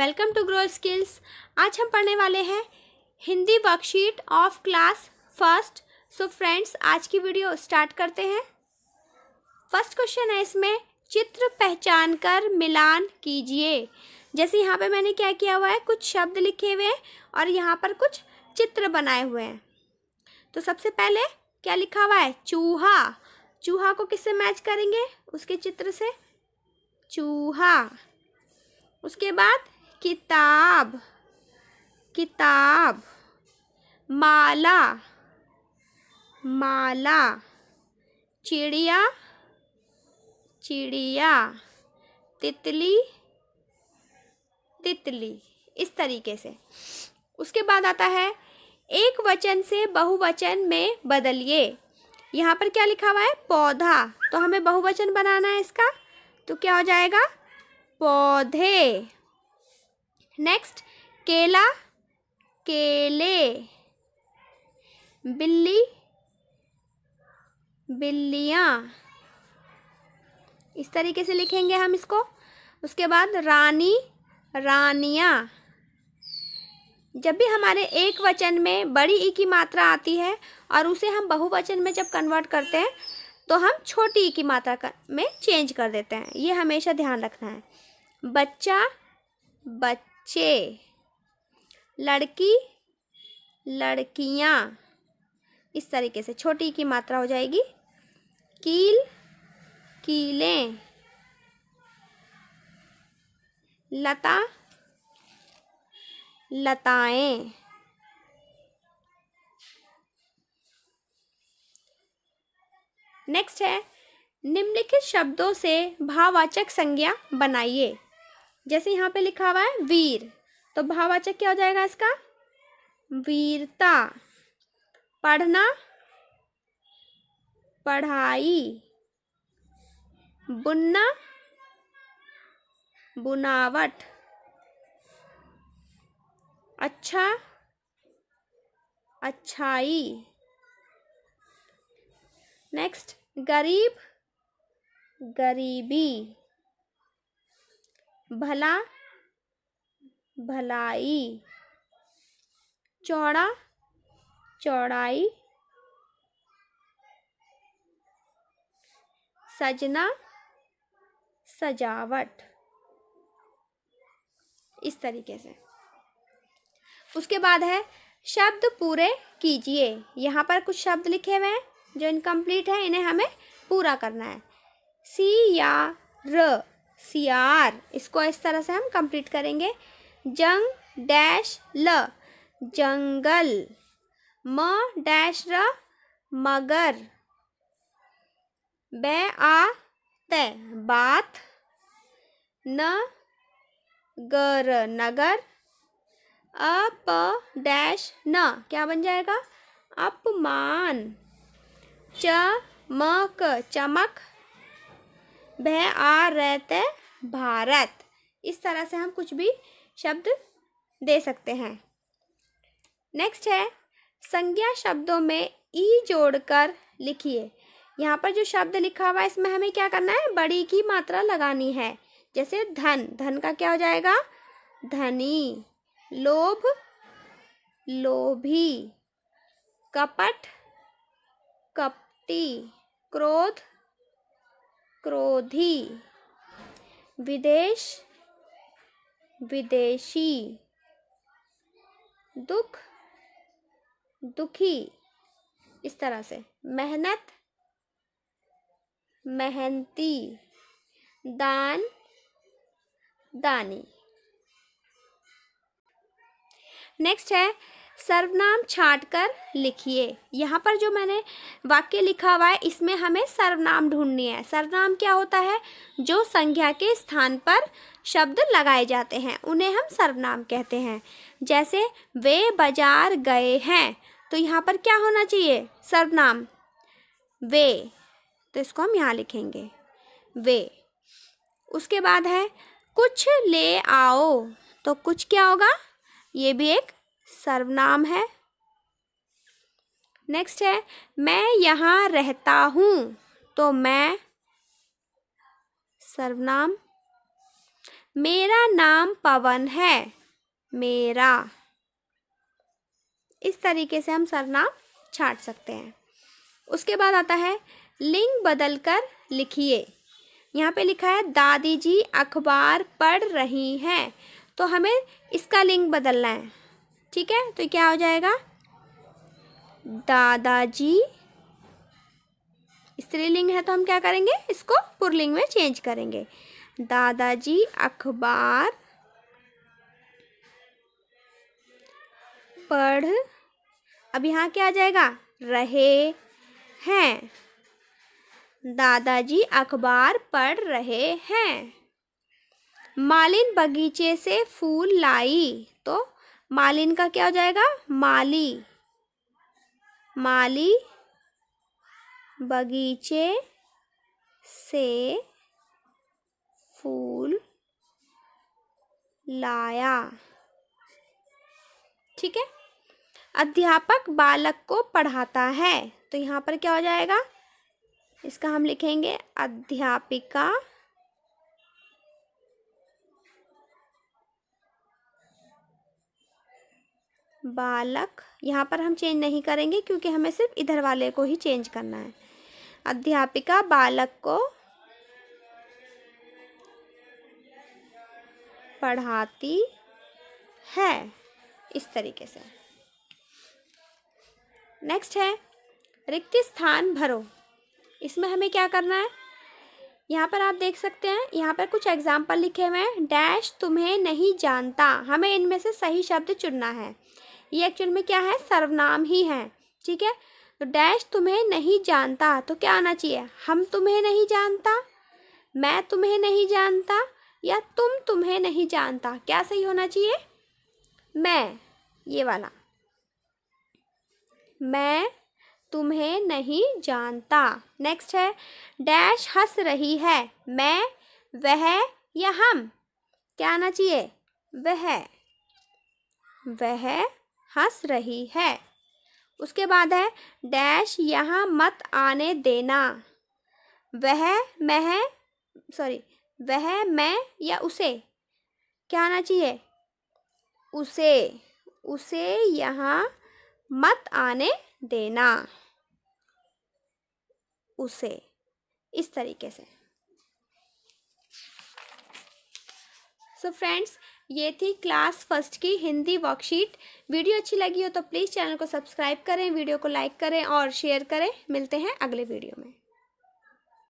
welcome to grow skills आज हम पढ़ने वाले हैं Hindi worksheet of class first so friends आज की वीडियो स्टार्ट करते हैं फर्स्ट क्वेश्चन है इसमें चित्र पहचान कर मिलान कीजिए जैसे यहाँ पे मैंने क्या किया हुआ है कुछ शब्द लिखे हुए हैं और यहाँ पर कुछ चित्र बनाए हुए हैं तो सबसे पहले क्या लिखा हुआ है चूहा चूहा को किससे मैच करेंगे उसके चित्र से चूहा उसके बाद किताब किताब माला माला चिड़िया चिड़िया तितली तितली इस तरीके से उसके बाद आता है एक वचन से बहुवचन में बदलिए यहाँ पर क्या लिखा हुआ है पौधा तो हमें बहुवचन बनाना है इसका तो क्या हो जाएगा पौधे नेक्स्ट केला केले बिल्ली बिल्लियाँ इस तरीके से लिखेंगे हम इसको उसके बाद रानी रानियाँ जब भी हमारे एक वचन में बड़ी ई की मात्रा आती है और उसे हम बहुवचन में जब कन्वर्ट करते हैं तो हम छोटी ई की मात्रा कर, में चेंज कर देते हैं ये हमेशा ध्यान रखना है बच्चा बच बच्चे लड़की लड़कियाँ इस तरीके से छोटी की मात्रा हो जाएगी कील कीलें लता लताएं नेक्स्ट है निम्नलिखित शब्दों से भाववाचक संज्ञा बनाइए जैसे यहाँ पे लिखा हुआ है वीर तो भाववाचक क्या हो जाएगा इसका वीरता पढ़ना पढ़ाई बुनना बुनावट अच्छा अच्छाई नेक्स्ट गरीब गरीबी भला भलाई चौड़ा चौड़ाई सजना सजावट इस तरीके से उसके बाद है शब्द पूरे कीजिए यहाँ पर कुछ शब्द लिखे हुए हैं जो इनकम्प्लीट है इन्हें हमें पूरा करना है सी या र सी आर इसको इस तरह से हम कंप्लीट करेंगे जंग डैश ल जंगल म डैश र मगर ब आ त बात न गर नगर अप डैश न क्या बन जाएगा अपमान च मक चमक वह आ रहत भारत इस तरह से हम कुछ भी शब्द दे सकते हैं नेक्स्ट है संज्ञा शब्दों में ई जोड़कर लिखिए यहाँ पर जो शब्द लिखा हुआ है इसमें हमें क्या करना है बड़ी की मात्रा लगानी है जैसे धन धन का क्या हो जाएगा धनी लोभ लोभी कपट कपटी क्रोध क्रोधी विदेश विदेशी दुख दुखी इस तरह से मेहनत मेहनती दान दानी नेक्स्ट है सर्वनाम छांटकर लिखिए यहाँ पर जो मैंने वाक्य लिखा हुआ है इसमें हमें सर्वनाम ढूंढनी है सर्वनाम क्या होता है जो संज्ञा के स्थान पर शब्द लगाए जाते हैं उन्हें हम सर्वनाम कहते हैं जैसे वे बाजार गए हैं तो यहाँ पर क्या होना चाहिए सर्वनाम वे तो इसको हम यहाँ लिखेंगे वे उसके बाद है कुछ ले आओ तो कुछ क्या होगा ये भी एक सर्वनाम है नेक्स्ट है मैं यहाँ रहता हूँ तो मैं सर्वनाम मेरा नाम पवन है मेरा इस तरीके से हम सर्वनाम छाट सकते हैं उसके बाद आता है लिंग बदल कर लिखिए यहाँ पे लिखा है दादी जी अखबार पढ़ रही हैं तो हमें इसका लिंग बदलना है ठीक है तो क्या हो जाएगा दादाजी स्त्रीलिंग है तो हम क्या करेंगे इसको पुरलिंग में चेंज करेंगे दादाजी अखबार पढ़ अब यहाँ क्या आ जाएगा रहे हैं दादाजी अखबार पढ़ रहे हैं मालिन बगीचे से फूल लाई तो मालिन का क्या हो जाएगा माली माली बगीचे से फूल लाया ठीक है अध्यापक बालक को पढ़ाता है तो यहाँ पर क्या हो जाएगा इसका हम लिखेंगे अध्यापिका बालक यहाँ पर हम चेंज नहीं करेंगे क्योंकि हमें सिर्फ इधर वाले को ही चेंज करना है अध्यापिका बालक को पढ़ाती है इस तरीके से नेक्स्ट है रिक्त स्थान भरो इसमें हमें क्या करना है यहाँ पर आप देख सकते हैं यहाँ पर कुछ एग्जाम्पल लिखे हुए हैं डैश तुम्हें नहीं जानता हमें इनमें से सही शब्द चुनना है ये एक्चुअल में क्या है सर्वनाम ही है ठीक है तो डैश तुम्हें नहीं जानता तो क्या आना चाहिए हम तुम्हें नहीं जानता मैं तुम्हें नहीं जानता या तुम तुम्हें नहीं जानता क्या सही होना चाहिए मैं ये वाला मैं तुम्हें नहीं जानता नेक्स्ट है डैश हंस रही है मैं वह या हम क्या आना चाहिए वह वह हंस रही है उसके बाद है डैश यहाँ मत आने देना वह मह सॉरी वह मैं या उसे क्या आना चाहिए उसे उसे यहाँ मत आने देना उसे इस तरीके से सो so फ्रेंड्स ये थी क्लास फर्स्ट की हिंदी वर्कशीट वीडियो अच्छी लगी हो तो प्लीज़ चैनल को सब्सक्राइब करें वीडियो को लाइक करें और शेयर करें मिलते हैं अगले वीडियो में